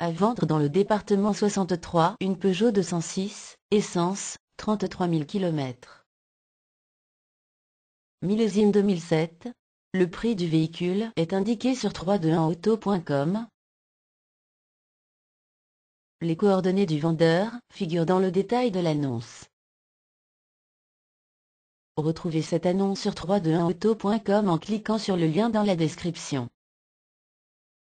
à vendre dans le département 63 une Peugeot 206, essence, 33 000 km. Millésime 2007, le prix du véhicule est indiqué sur 321auto.com. Les coordonnées du vendeur figurent dans le détail de l'annonce. Retrouvez cette annonce sur 321auto.com en cliquant sur le lien dans la description.